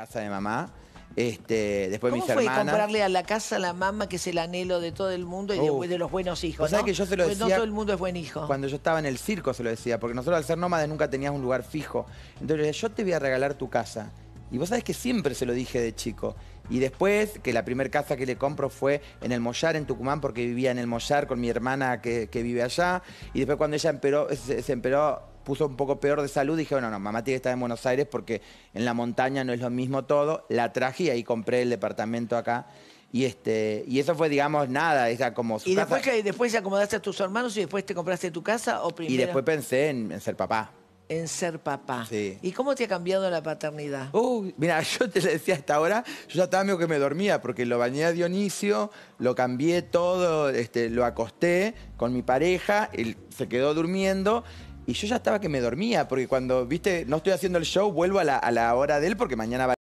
casa de mamá. Este, después ¿Cómo mis fue comprarle a la casa a la mamá que es el anhelo de todo el mundo y de, los buenos hijos? que yo se lo pues decía. todo el mundo es buen hijo. Cuando yo estaba en el circo se lo decía, porque nosotros al ser nómades nunca tenías un lugar fijo. Entonces yo te voy a regalar tu casa. Y vos sabés que siempre se lo dije de chico. Y después, que la primera casa que le compro fue en el Mollar, en Tucumán, porque vivía en el Mollar con mi hermana que, vive allá. Y después cuando ella emperó, se emperó puso un poco peor de salud, dije, bueno, no, mamá tiene que estar en Buenos Aires porque en la montaña no es lo mismo todo. La traje y ahí compré el departamento acá. Y, este, y eso fue, digamos, nada, esa como ¿Y después, que, acomodaste a tus hermanos y después te compraste tu casa o primero? Y después pensé en, ser papá. En ser papá. Sí. ¿Y cómo te ha cambiado la paternidad? mira, yo te lo decía hasta ahora, yo ya estaba medio que me dormía, porque lo bañé a Dionisio, lo cambié todo, este, lo acosté con mi pareja, él se quedó durmiendo y yo ya estaba que me dormía, porque cuando, viste, no estoy haciendo el show, vuelvo a la, a la hora de él porque mañana va.